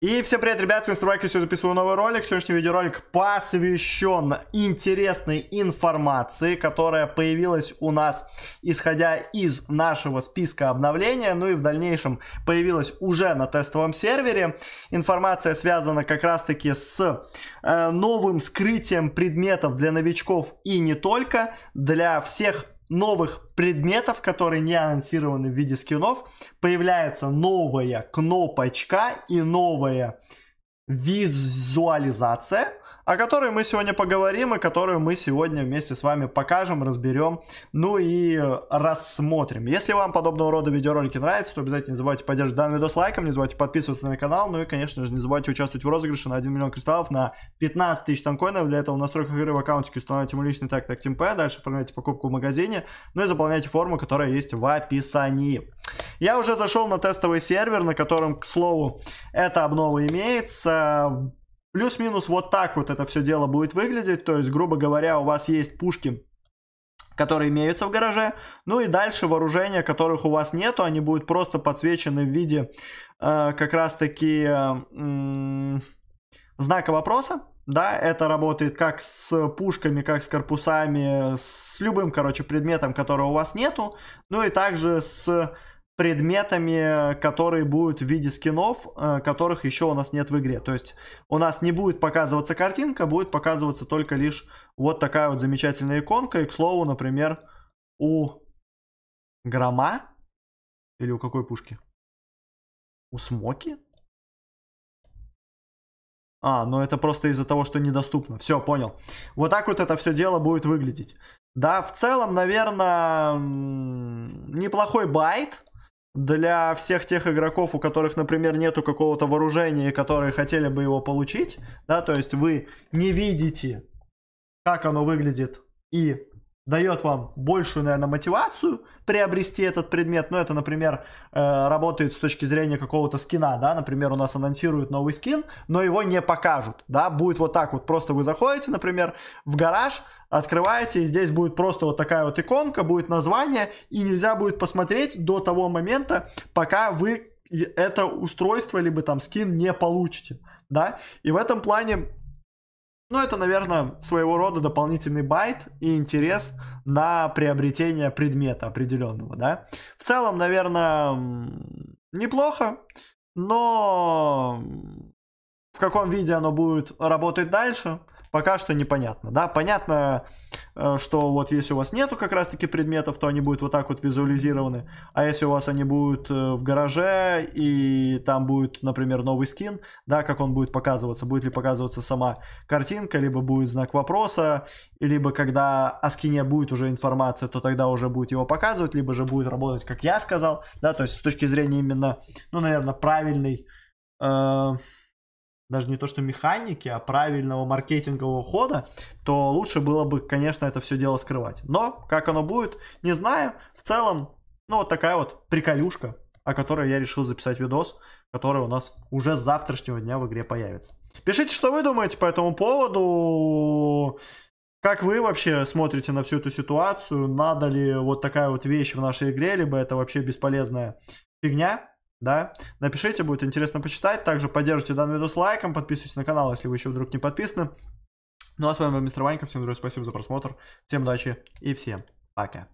И всем привет, ребят, с вами Стройки, сегодня записываю новый ролик. Сегодняшний видеоролик посвящен интересной информации, которая появилась у нас, исходя из нашего списка обновления, ну и в дальнейшем появилась уже на тестовом сервере. Информация связана как раз-таки с э, новым скрытием предметов для новичков и не только, для всех новых предметов, которые не анонсированы в виде скинов, появляется новая кнопочка и новая визуализация – о которой мы сегодня поговорим и которую мы сегодня вместе с вами покажем, разберем, ну и рассмотрим. Если вам подобного рода видеоролики нравятся, то обязательно не забывайте поддерживать данный видос лайком, не забывайте подписываться на канал, ну и, конечно же, не забывайте участвовать в розыгрыше на 1 миллион кристаллов на 15 тысяч танкоинов. Для этого в настройках игры в аккаунтике установите мой личный так Team P, дальше оформляйте покупку в магазине, ну и заполняйте форму, которая есть в описании. Я уже зашел на тестовый сервер, на котором, к слову, эта обнова имеется. Плюс-минус вот так вот это все дело будет выглядеть. То есть, грубо говоря, у вас есть пушки, которые имеются в гараже. Ну и дальше вооружения, которых у вас нету, они будут просто подсвечены в виде э, как раз-таки э, знака вопроса. Да, это работает как с пушками, как с корпусами, с любым, короче, предметом, которого у вас нету. Ну и также с предметами, которые будут в виде скинов, э, которых еще у нас нет в игре. То есть у нас не будет показываться картинка, будет показываться только лишь вот такая вот замечательная иконка. И, к слову, например, у Грома или у какой пушки? У Смоки? А, ну это просто из-за того, что недоступно. Все, понял. Вот так вот это все дело будет выглядеть. Да, в целом, наверное, неплохой байт для всех тех игроков, у которых, например, нету какого-то вооружения, и которые хотели бы его получить, да, то есть вы не видите, как оно выглядит и дает вам большую, наверное, мотивацию приобрести этот предмет. Но ну, это, например, э, работает с точки зрения какого-то скина, да, например, у нас анонсируют новый скин, но его не покажут, да, будет вот так вот, просто вы заходите, например, в гараж, открываете, и здесь будет просто вот такая вот иконка, будет название, и нельзя будет посмотреть до того момента, пока вы это устройство, либо там скин не получите, да, и в этом плане ну, это, наверное, своего рода дополнительный байт и интерес на приобретение предмета определенного, да. В целом, наверное, неплохо, но в каком виде оно будет работать дальше, пока что непонятно, да. Понятно, Э, что вот если у вас нету как раз-таки предметов, то они будут вот так вот визуализированы. А если у вас они будут э, в гараже, и там будет, например, новый скин, да, как он будет показываться, будет ли показываться сама картинка, либо будет знак вопроса, либо когда о скине будет уже информация, то тогда уже будет его показывать, либо же будет работать, как я сказал, да, то есть с точки зрения именно, ну, наверное, правильный э, даже не то что механики, а правильного маркетингового хода, то лучше было бы, конечно, это все дело скрывать. Но как оно будет, не знаю. В целом, ну вот такая вот приколюшка, о которой я решил записать видос, который у нас уже с завтрашнего дня в игре появится. Пишите, что вы думаете по этому поводу. Как вы вообще смотрите на всю эту ситуацию? Надо ли вот такая вот вещь в нашей игре, либо это вообще бесполезная фигня? да, напишите, будет интересно почитать. Также поддержите данный видос лайком, подписывайтесь на канал, если вы еще вдруг не подписаны. Ну а с вами был мистер Ванька, всем друзья, спасибо за просмотр, всем удачи и всем пока.